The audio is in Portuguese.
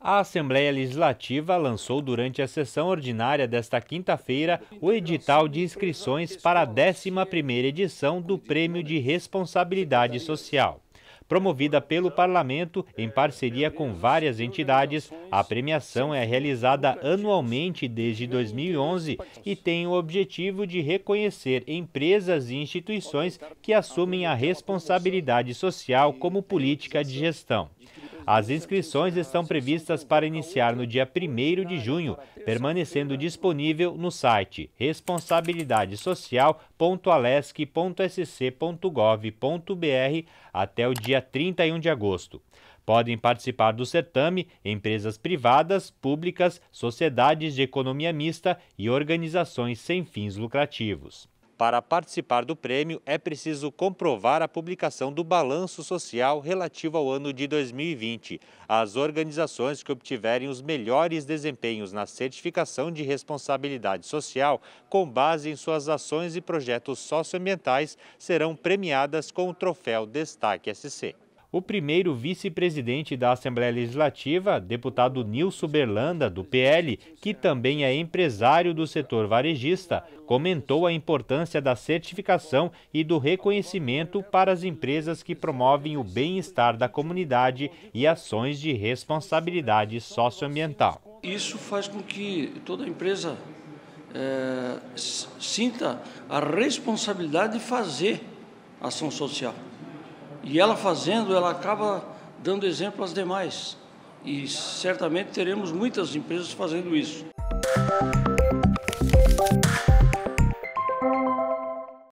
A Assembleia Legislativa lançou durante a sessão ordinária desta quinta-feira o edital de inscrições para a 11ª edição do Prêmio de Responsabilidade Social promovida pelo Parlamento em parceria com várias entidades. A premiação é realizada anualmente desde 2011 e tem o objetivo de reconhecer empresas e instituições que assumem a responsabilidade social como política de gestão. As inscrições estão previstas para iniciar no dia 1 de junho, permanecendo disponível no site responsabilidadesocial.alesc.sc.gov.br até o dia 31 de agosto. Podem participar do certame empresas privadas, públicas, sociedades de economia mista e organizações sem fins lucrativos. Para participar do prêmio, é preciso comprovar a publicação do balanço social relativo ao ano de 2020. As organizações que obtiverem os melhores desempenhos na certificação de responsabilidade social, com base em suas ações e projetos socioambientais, serão premiadas com o troféu Destaque SC o primeiro vice-presidente da Assembleia Legislativa, deputado Nilson Berlanda, do PL, que também é empresário do setor varejista, comentou a importância da certificação e do reconhecimento para as empresas que promovem o bem-estar da comunidade e ações de responsabilidade socioambiental. Isso faz com que toda empresa é, sinta a responsabilidade de fazer ação social. E ela fazendo, ela acaba dando exemplo às demais. E certamente teremos muitas empresas fazendo isso.